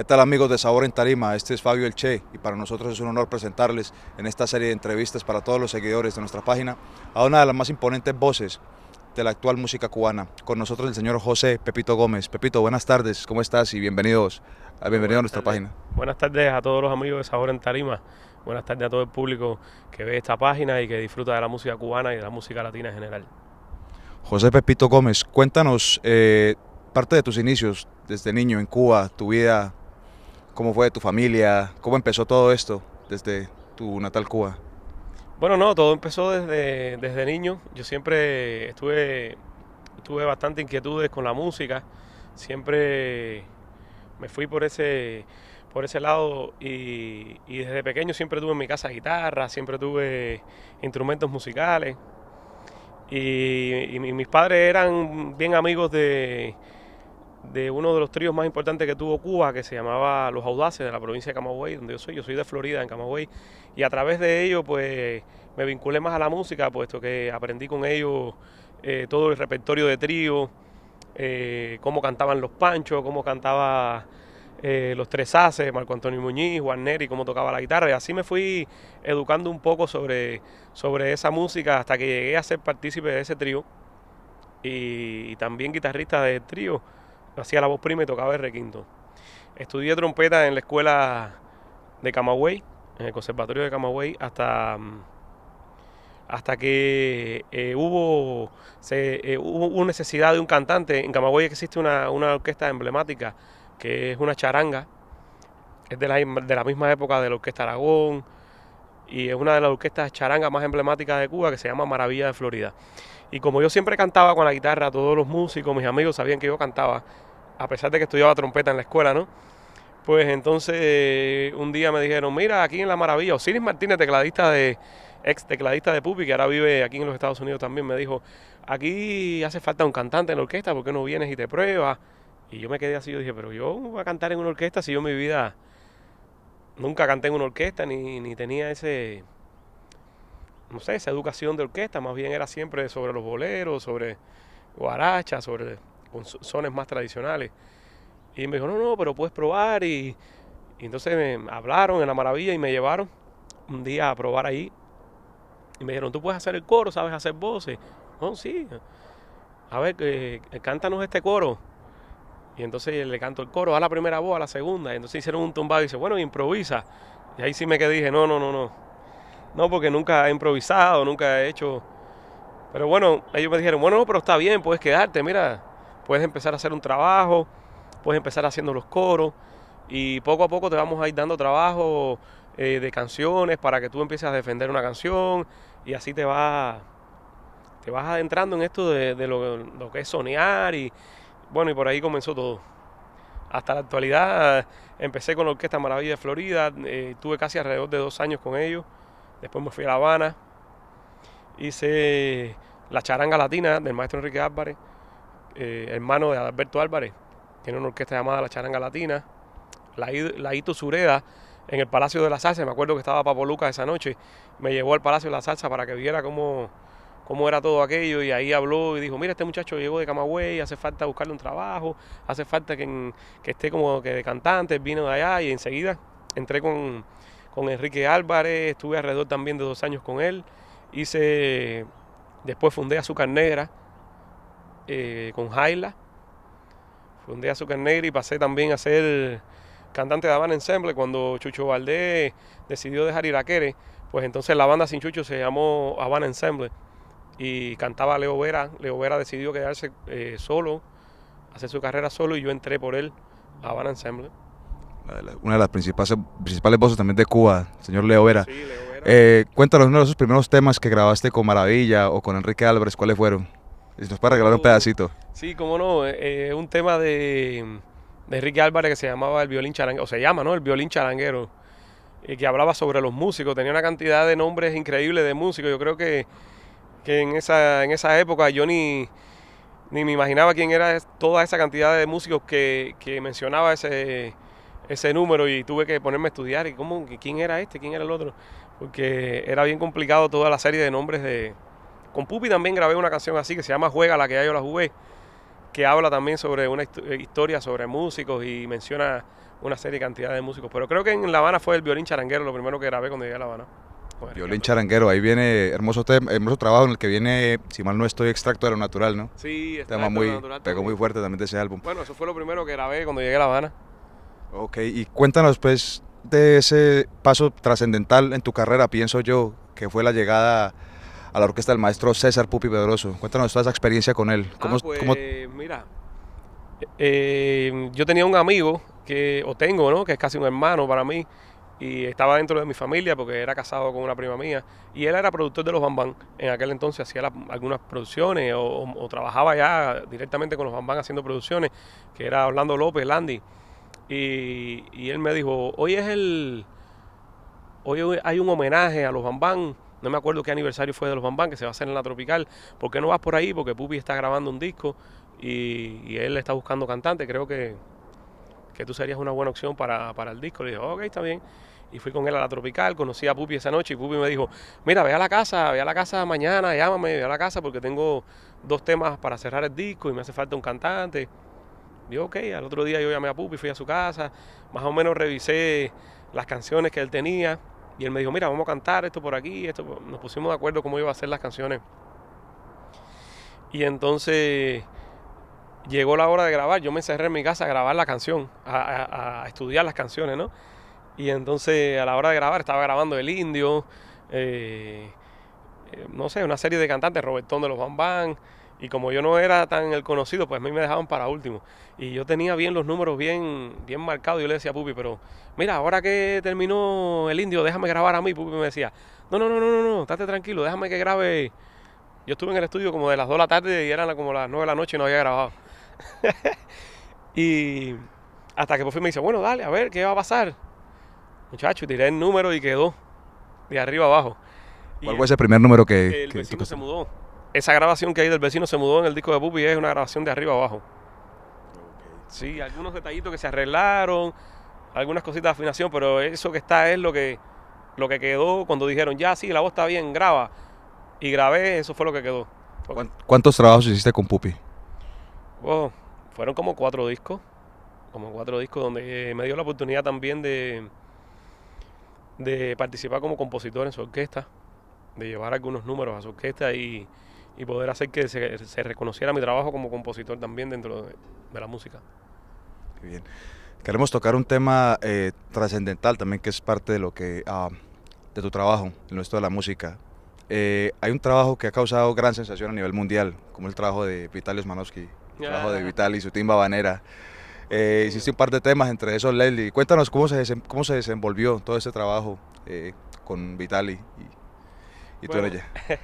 ¿Qué tal amigos de Sabor en Tarima? Este es Fabio Elche y para nosotros es un honor presentarles en esta serie de entrevistas para todos los seguidores de nuestra página a una de las más imponentes voces de la actual música cubana. Con nosotros el señor José Pepito Gómez. Pepito, buenas tardes, ¿cómo estás? Y bienvenidos, ah, bienvenido a nuestra página. Buenas tardes a todos los amigos de Sabor en Tarima. Buenas tardes a todo el público que ve esta página y que disfruta de la música cubana y de la música latina en general. José Pepito Gómez, cuéntanos eh, parte de tus inicios desde niño en Cuba, tu vida ¿Cómo fue tu familia? ¿Cómo empezó todo esto desde tu natal Cuba? Bueno, no, todo empezó desde, desde niño. Yo siempre estuve, tuve bastante inquietudes con la música. Siempre me fui por ese, por ese lado y, desde pequeño siempre tuve en mi casa guitarra, siempre tuve instrumentos musicales. y mis padres eran bien amigos de, de uno de los tríos más importantes que tuvo Cuba, que se llamaba Los Audaces, de la provincia de Camagüey, donde yo soy, yo soy de Florida, en Camagüey, y a través de ellos pues, me vinculé más a la música, puesto que aprendí con ellos eh, todo el repertorio de trío, eh, cómo cantaban los panchos, cómo cantaba eh, los tres haces, Marco Antonio Muñiz, Juan Neri, cómo tocaba la guitarra. Y así me fui educando un poco sobre, sobre esa música hasta que llegué a ser partícipe de ese trío y, y también guitarrista del trío hacía la voz prima y tocaba el requinto. Estudié trompeta en la escuela de Camagüey, en el conservatorio de Camagüey, hasta, mm, hasta que eh, hubo, se, eh, hubo, necesidad de un cantante. En Camagüey existe una, orquesta emblemática que es una charanga, es de la misma época de la Orquesta Aragón, y es una de las orquestas charangas más emblemáticas de Cuba que se llama Maravilla de Florida. Y como yo siempre cantaba con la guitarra, todos los músicos, mis amigos sabían que yo cantaba, a pesar de que estudiaba trompeta en la escuela, ¿no? Pues entonces eh, un día me dijeron, mira, aquí en La Maravilla, Osiris Martínez, tecladista de, ex tecladista de Pupi, que ahora vive aquí en los Estados Unidos también, me dijo, aquí hace falta un cantante en la orquesta, ¿por qué no vienes y te pruebas? Y yo me quedé así, yo dije, pero yo voy a cantar en una orquesta si yo mi vida nunca canté en una orquesta ni, tenía ese, no sé, esa educación de orquesta, más bien era siempre sobre los boleros, sobre guarachas, sobre sones más tradicionales. Y me dijo, no, no, pero puedes probar. Y, entonces me hablaron en la maravilla y me llevaron un día a probar ahí. Y me dijeron, tú puedes hacer el coro, sabes hacer voces. oh, sí. A ver, eh, cántanos este coro. Y entonces le canto el coro, a la primera voz, a la segunda. Y entonces hicieron un tumbado y dice, bueno, improvisa. Y ahí sí me quedé, dije, no, no, no, no. No, porque nunca he improvisado, nunca he hecho... Pero bueno, ellos me dijeron, bueno, pero está bien, puedes quedarte, mira, puedes empezar a hacer un trabajo, puedes empezar haciendo los coros y poco a poco te vamos a ir dando trabajo eh, de canciones para que tú empieces a defender una canción y así te vas, te vas adentrando en esto de, lo, lo, que es soñar y, bueno, y por ahí comenzó todo. Hasta la actualidad empecé con la Orquesta Maravilla de Florida, eh, tuve casi alrededor de dos años con ellos, después me fui a La Habana, hice la charanga latina del maestro Enrique Álvarez, eh, hermano de Alberto Álvarez, tiene una orquesta llamada La Charanga Latina, la, Hito Sureda en el Palacio de la Salsa, me acuerdo que estaba Papo Lucas esa noche, me llevó al Palacio de la Salsa para que viera cómo cómo era todo aquello y ahí habló y dijo, mira, este muchacho llegó de Camagüey, hace falta buscarle un trabajo, hace falta que, esté como que de cantante, vino de allá y enseguida entré con, Enrique Álvarez, estuve alrededor también de dos años con él, hice, después fundé Azúcar Negra eh, con Jaila, fundé Azúcar Negra y pasé también a ser cantante de Habana Ensemble cuando Chucho Valdés decidió dejar Iraquere, pues entonces la banda sin Chucho se llamó Habana Ensemble y cantaba Leo Vera. Leo Vera decidió quedarse eh, solo, hacer su carrera solo y yo entré por él a Van Ensemble. Una de las principales, principales voces también de Cuba, señor Leo Vera. Sí, Leo eh, cuéntanos uno de esos primeros temas que grabaste con Maravilla o con Enrique Álvarez, ¿cuáles fueron? Si nos puede regalar un uh, pedacito. Sí, cómo no. Eh, un tema de, Enrique Álvarez que se llamaba El violín charanguero, o se llama, ¿no? El violín charanguero, que hablaba sobre los músicos. Tenía una cantidad de nombres increíbles de músicos. Yo creo que que en esa, en esa época yo ni, ni me imaginaba quién era toda esa cantidad de músicos que, mencionaba ese, ese número y tuve que ponerme a estudiar y cómo, quién era este, quién era el otro, porque era bien complicado toda la serie de nombres de... Con Pupi también grabé una canción así que se llama Juega la que hay yo la jugué, que habla también sobre una eh, historia sobre músicos y menciona una serie cantidad de músicos. Pero creo que en La Habana fue el violín charanguero lo primero que grabé cuando llegué a La Habana. Violín charanguero, ahí viene hermoso, hermoso trabajo en el que viene, si mal no estoy, extracto de lo natural, ¿no? Sí, está muy, Pegó muy fuerte también de ese álbum. Bueno, eso fue lo primero que grabé cuando llegué a La Habana. Ok, y cuéntanos pues de ese paso trascendental en tu carrera, pienso yo, que fue la llegada a la orquesta del maestro César Pupi Pedroso. Cuéntanos toda esa experiencia con él. Ah, pues, mira, eh, eh, yo tenía un amigo que, o tengo, ¿no? Que es casi un hermano para mí, y estaba dentro de mi familia porque era casado con una prima mía y él era productor de los Bambán. En aquel entonces hacía algunas producciones o, trabajaba ya directamente con los Bambán haciendo producciones, que era Orlando López, Landy. Y, él me dijo, hoy es el... Hoy hay un homenaje a los Bambán. No me acuerdo qué aniversario fue de los Bambán, que se va a hacer en la Tropical. ¿Por qué no vas por ahí? Porque Pupi está grabando un disco y, él está buscando cantante. Creo que, tú serías una buena opción para, para el disco. Le dije, ok, está bien y fui con él a la tropical, conocí a Pupi esa noche y Pupi me dijo, mira, ve a la casa, ve a la casa mañana, llámame, ve a la casa porque tengo dos temas para cerrar el disco y me hace falta un cantante. yo, ok, al otro día yo llamé a Pupi, fui a su casa, más o menos revisé las canciones que él tenía y él me dijo, mira, vamos a cantar esto por aquí, esto, nos pusimos de acuerdo cómo iba a hacer las canciones. Y entonces llegó la hora de grabar, yo me encerré en mi casa a grabar la canción, a estudiar las canciones, ¿no? Y entonces a la hora de grabar estaba grabando El Indio, eh, eh, no sé, una serie de cantantes, Robertón de los Bam. Y como yo no era tan el conocido, pues a mí me dejaban para último. Y yo tenía bien los números bien, bien marcados. Yo le decía a Pupi, pero mira, ahora que terminó el indio, déjame grabar a mí. Pupi me decía, no, no, no, no, no, no, estate tranquilo, déjame que grabe. Yo estuve en el estudio como de las 2 de la tarde y eran como las 9 de la noche y no había grabado. y hasta que por me dice, bueno, dale, a ver, ¿qué va a pasar? Muchacho, tiré el número y quedó de arriba abajo. ¿Cuál fue ese primer número que el que se mudó? Esa grabación que hay del vecino se mudó en el disco de Pupi es una grabación de arriba abajo. Sí, algunos detallitos que se arreglaron, algunas cositas de afinación, pero eso que está es lo que, lo que quedó cuando dijeron, ya sí, la voz está bien, graba. Y grabé, eso fue lo que quedó. ¿Cuántos trabajos hiciste con Pupi? Oh, fueron como cuatro discos, como cuatro discos donde me dio la oportunidad también de, de participar como compositor en su orquesta, de llevar algunos números a su orquesta y, y poder hacer que se, reconociera mi trabajo como compositor también dentro de, la música. bien. Queremos tocar un tema eh, trascendental también que es parte de lo que ah, de tu trabajo en esto de la música. Eh, hay un trabajo que ha causado gran sensación a nivel mundial, como el trabajo de Vitalis Manowski, el trabajo de ah. y su timba banera. Eh, hiciste un par de temas, entre esos Leslie. Cuéntanos cómo se, cómo se desenvolvió todo ese trabajo eh, con Vitali y, tú en ella.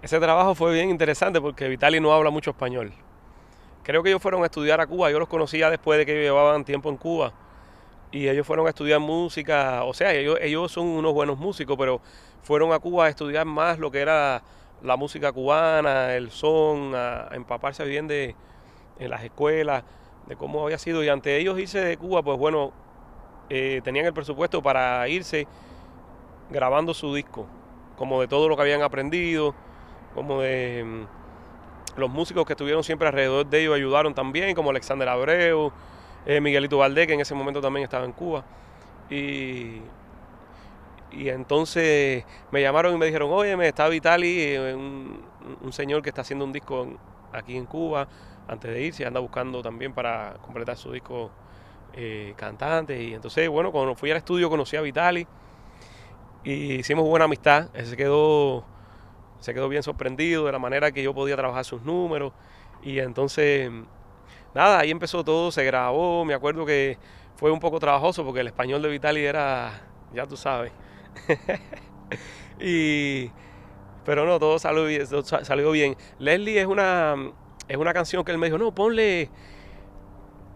Ese trabajo fue bien interesante porque Vitali no habla mucho español. Creo que ellos fueron a estudiar a Cuba, yo los conocía después de que llevaban tiempo en Cuba. Y ellos fueron a estudiar música, o sea, ellos, son unos buenos músicos, pero fueron a Cuba a estudiar más lo que era la música cubana, el son, a, empaparse bien de, en las escuelas de cómo había sido. Y ante ellos irse de Cuba, pues bueno, eh, tenían el presupuesto para irse grabando su disco, como de todo lo que habían aprendido, como de mm, los músicos que estuvieron siempre alrededor de ellos ayudaron también, como Alexander Abreu, eh, Miguelito Valdés, que en ese momento también estaba en Cuba. Y, y entonces me llamaron y me dijeron, oye, me está Vitali, eh, un, un señor que está haciendo un disco en, aquí en Cuba antes de irse, anda buscando también para completar su disco eh, cantante. Y entonces, bueno, cuando fui al estudio conocí a Vitali y hicimos buena amistad. se quedó, se quedó bien sorprendido de la manera que yo podía trabajar sus números. Y entonces, nada, ahí empezó todo, se grabó. Me acuerdo que fue un poco trabajoso porque el español de Vitali era, ya tú sabes. y pero no, todo salió, bien, Leslie es una, es una canción que él me dijo, no,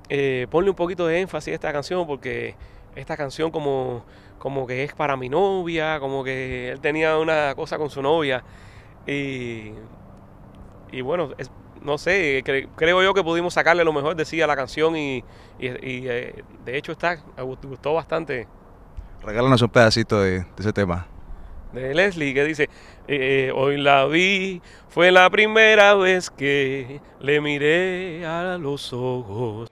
eh, ponle, un poquito de énfasis a esta canción porque esta canción como, como que es para mi novia, como que él tenía una cosa con su novia. Y, bueno, no sé, creo yo que pudimos sacarle lo mejor, decía la canción y, eh, de hecho está, gustó bastante. Regálanos un pedacito de ese tema de Leslie que dice, eh, hoy la vi, fue la primera vez que le miré a los ojos.